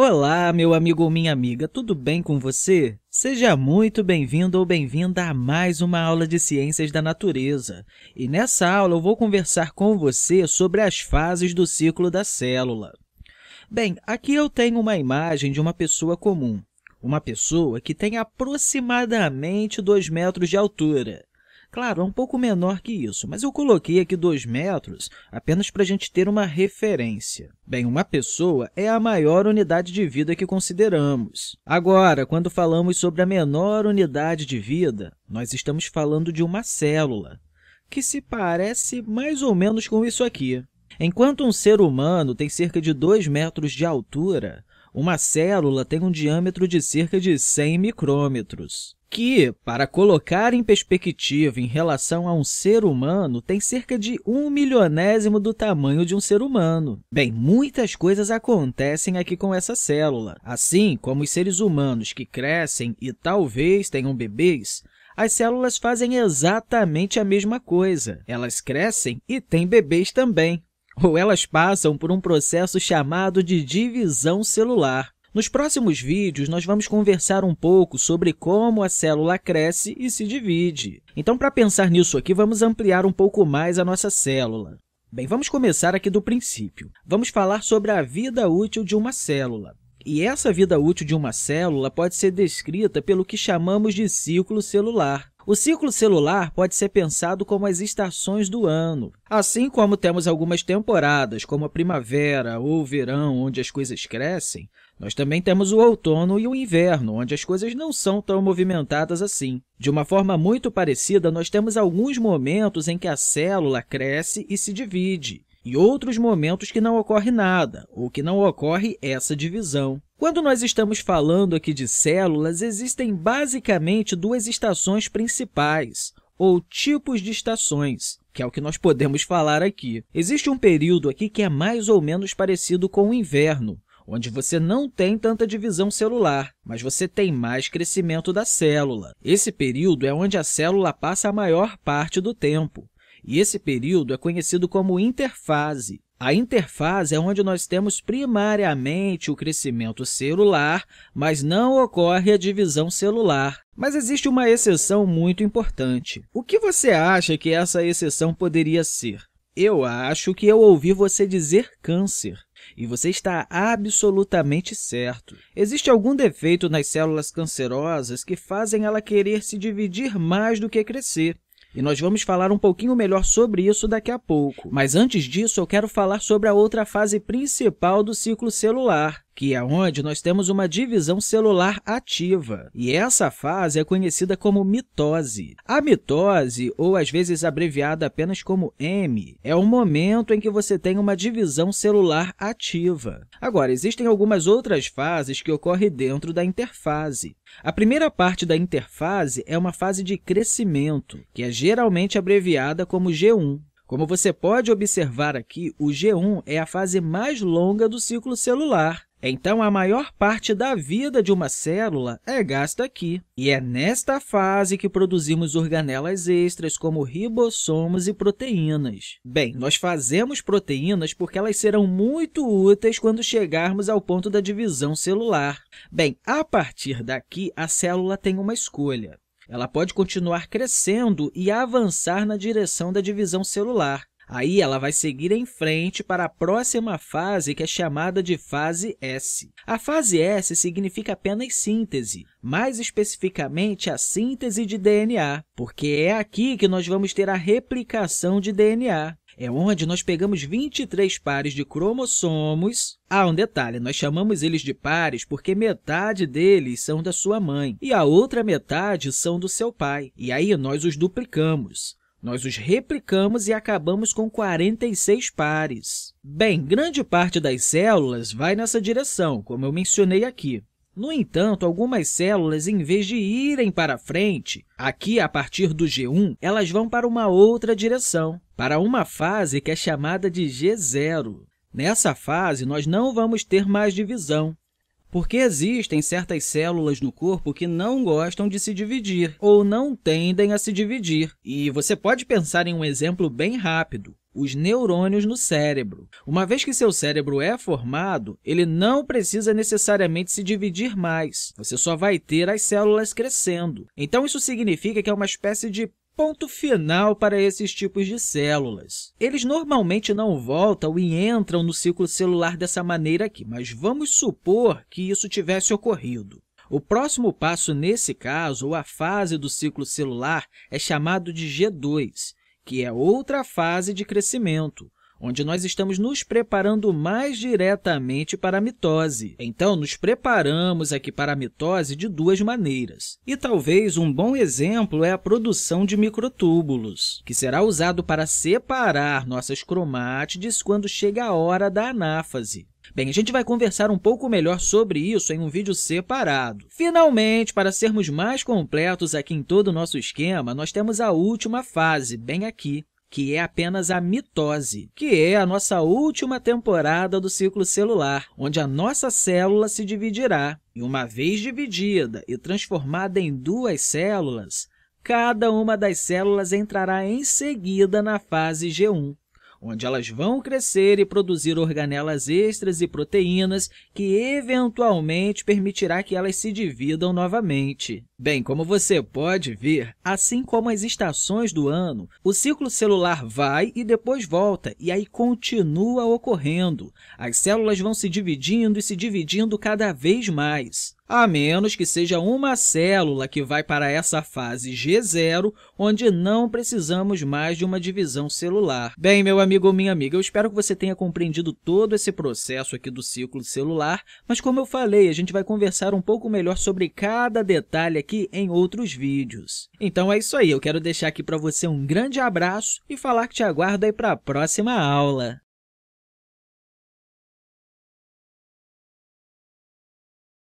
Olá, meu amigo ou minha amiga, tudo bem com você? Seja muito bem-vindo ou bem-vinda a mais uma aula de Ciências da Natureza. E nessa aula eu vou conversar com você sobre as fases do ciclo da célula. Bem, aqui eu tenho uma imagem de uma pessoa comum, uma pessoa que tem aproximadamente 2 metros de altura. Claro, é um pouco menor que isso, mas eu coloquei aqui 2 metros apenas para a gente ter uma referência. Bem, uma pessoa é a maior unidade de vida que consideramos. Agora, quando falamos sobre a menor unidade de vida, nós estamos falando de uma célula, que se parece mais ou menos com isso aqui. Enquanto um ser humano tem cerca de 2 metros de altura, uma célula tem um diâmetro de cerca de 100 micrômetros, que, para colocar em perspectiva em relação a um ser humano, tem cerca de um milionésimo do tamanho de um ser humano. Bem, muitas coisas acontecem aqui com essa célula. Assim como os seres humanos que crescem e talvez tenham bebês, as células fazem exatamente a mesma coisa. Elas crescem e têm bebês também ou elas passam por um processo chamado de divisão celular. Nos próximos vídeos, nós vamos conversar um pouco sobre como a célula cresce e se divide. Então, para pensar nisso aqui, vamos ampliar um pouco mais a nossa célula. Bem, vamos começar aqui do princípio. Vamos falar sobre a vida útil de uma célula. E essa vida útil de uma célula pode ser descrita pelo que chamamos de ciclo celular. O ciclo celular pode ser pensado como as estações do ano. Assim como temos algumas temporadas, como a primavera ou o verão, onde as coisas crescem, nós também temos o outono e o inverno, onde as coisas não são tão movimentadas assim. De uma forma muito parecida, nós temos alguns momentos em que a célula cresce e se divide, e outros momentos que não ocorre nada, ou que não ocorre essa divisão. Quando nós estamos falando aqui de células, existem basicamente duas estações principais, ou tipos de estações, que é o que nós podemos falar aqui. Existe um período aqui que é mais ou menos parecido com o inverno, onde você não tem tanta divisão celular, mas você tem mais crescimento da célula. Esse período é onde a célula passa a maior parte do tempo, e esse período é conhecido como interfase. A interfase é onde nós temos primariamente o crescimento celular, mas não ocorre a divisão celular. Mas existe uma exceção muito importante. O que você acha que essa exceção poderia ser? Eu acho que eu ouvi você dizer câncer, e você está absolutamente certo. Existe algum defeito nas células cancerosas que fazem ela querer se dividir mais do que crescer. E nós vamos falar um pouquinho melhor sobre isso daqui a pouco. Mas antes disso, eu quero falar sobre a outra fase principal do ciclo celular, que é onde nós temos uma divisão celular ativa. E essa fase é conhecida como mitose. A mitose, ou às vezes abreviada apenas como M, é o momento em que você tem uma divisão celular ativa. Agora, existem algumas outras fases que ocorrem dentro da interfase. A primeira parte da interfase é uma fase de crescimento, que é geralmente abreviada como G1. Como você pode observar aqui, o G1 é a fase mais longa do ciclo celular. Então, a maior parte da vida de uma célula é gasta aqui, e é nesta fase que produzimos organelas extras, como ribossomos e proteínas. Bem, nós fazemos proteínas porque elas serão muito úteis quando chegarmos ao ponto da divisão celular. Bem, a partir daqui, a célula tem uma escolha. Ela pode continuar crescendo e avançar na direção da divisão celular, Aí ela vai seguir em frente para a próxima fase, que é chamada de fase S. A fase S significa apenas síntese, mais especificamente a síntese de DNA, porque é aqui que nós vamos ter a replicação de DNA é onde nós pegamos 23 pares de cromossomos. Ah, um detalhe, nós chamamos eles de pares porque metade deles são da sua mãe e a outra metade são do seu pai. E aí nós os duplicamos. Nós os replicamos e acabamos com 46 pares. Bem, grande parte das células vai nessa direção, como eu mencionei aqui. No entanto, algumas células, em vez de irem para frente, aqui a partir do G1, elas vão para uma outra direção, para uma fase que é chamada de G0. Nessa fase, nós não vamos ter mais divisão, porque existem certas células no corpo que não gostam de se dividir ou não tendem a se dividir. E você pode pensar em um exemplo bem rápido os neurônios no cérebro. Uma vez que seu cérebro é formado, ele não precisa necessariamente se dividir mais. Você só vai ter as células crescendo. Então, isso significa que é uma espécie de ponto final para esses tipos de células. Eles normalmente não voltam e entram no ciclo celular dessa maneira aqui, mas vamos supor que isso tivesse ocorrido. O próximo passo, nesse caso, ou a fase do ciclo celular, é chamado de G2, que é outra fase de crescimento, onde nós estamos nos preparando mais diretamente para a mitose. Então, nos preparamos aqui para a mitose de duas maneiras. E talvez um bom exemplo é a produção de microtúbulos, que será usado para separar nossas cromátides quando chega a hora da anáfase. Bem, a gente vai conversar um pouco melhor sobre isso em um vídeo separado. Finalmente, para sermos mais completos aqui em todo o nosso esquema, nós temos a última fase, bem aqui, que é apenas a mitose, que é a nossa última temporada do ciclo celular, onde a nossa célula se dividirá. E uma vez dividida e transformada em duas células, cada uma das células entrará em seguida na fase G1 onde elas vão crescer e produzir organelas extras e proteínas que eventualmente permitirá que elas se dividam novamente. Bem, como você pode ver, assim como as estações do ano, o ciclo celular vai e depois volta, e aí continua ocorrendo. As células vão se dividindo e se dividindo cada vez mais a menos que seja uma célula que vai para essa fase G0, onde não precisamos mais de uma divisão celular. Bem, meu amigo ou minha amiga, eu espero que você tenha compreendido todo esse processo aqui do ciclo celular, mas como eu falei, a gente vai conversar um pouco melhor sobre cada detalhe aqui em outros vídeos. Então é isso aí, eu quero deixar aqui para você um grande abraço e falar que te aguardo aí para a próxima aula.